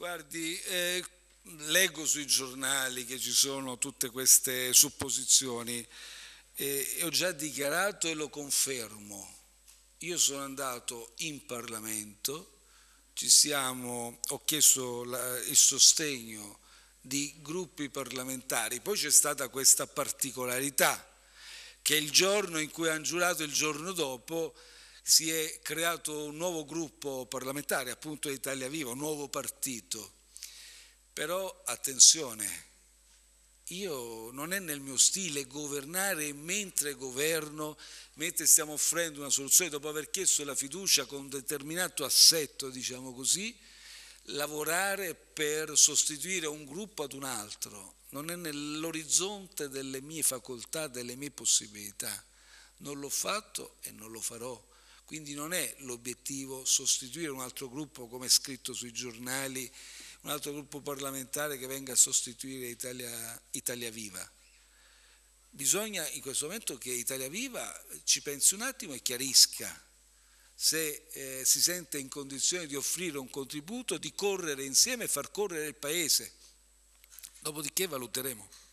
Guardi, eh, leggo sui giornali che ci sono tutte queste supposizioni e eh, ho già dichiarato e lo confermo. Io sono andato in Parlamento, siamo, ho chiesto la, il sostegno di gruppi parlamentari, poi c'è stata questa particolarità che il giorno in cui hanno giurato, il giorno dopo, si è creato un nuovo gruppo parlamentare, appunto Italia Viva, un nuovo partito. Però attenzione, io non è nel mio stile governare mentre governo, mentre stiamo offrendo una soluzione, dopo aver chiesto la fiducia con un determinato assetto, diciamo così, lavorare per sostituire un gruppo ad un altro. Non è nell'orizzonte delle mie facoltà, delle mie possibilità. Non l'ho fatto e non lo farò. Quindi non è l'obiettivo sostituire un altro gruppo, come è scritto sui giornali, un altro gruppo parlamentare che venga a sostituire Italia, Italia Viva. Bisogna in questo momento che Italia Viva ci pensi un attimo e chiarisca se eh, si sente in condizione di offrire un contributo, di correre insieme e far correre il Paese. Dopodiché valuteremo.